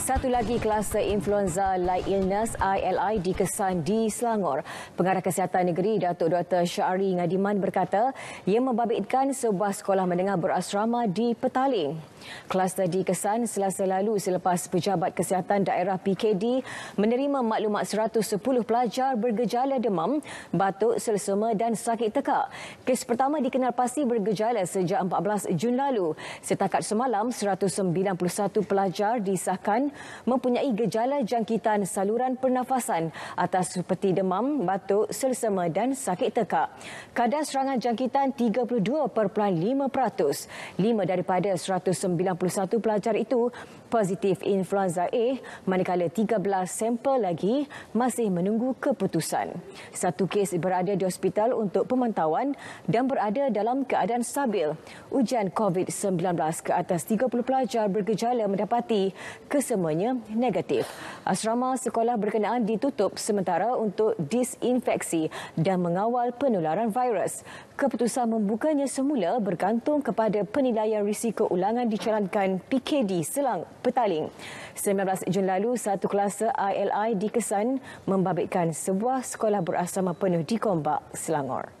Satu lagi kelas influenza light illness ILI dikesan di Selangor. Pengarah Kesihatan Negeri Datuk Dr. Syari Ngadiman berkata ia membabitkan sebuah sekolah menengah berasrama di Petaling. Kelas tadi kesan selasa lalu selepas Pejabat Kesihatan Daerah PKD menerima maklumat 110 pelajar bergejala demam, batuk, selesema dan sakit tekak. Kes pertama dikenal pasti bergejala sejak 14 Jun lalu. Setakat semalam, 191 pelajar disahkan mempunyai gejala jangkitan saluran pernafasan atas seperti demam, batuk, selsema dan sakit tekak. Kadar serangan jangkitan 32.5%. Lima daripada 191 pelajar itu positif influenza A manakala 13 sampel lagi masih menunggu keputusan. Satu kes berada di hospital untuk pemantauan dan berada dalam keadaan stabil. Ujian COVID-19 ke atas 30 pelajar bergejala mendapati kesemua semuanya negatif. Asrama sekolah berkenaan ditutup sementara untuk disinfeksi dan mengawal penularan virus. Keputusan membukanya semula bergantung kepada penilaian risiko ulangan dicalankan PKD Selang Petaling. 19 Jun lalu, satu kelas ILI dikesan membabitkan sebuah sekolah berasrama penuh di Kombak, Selangor.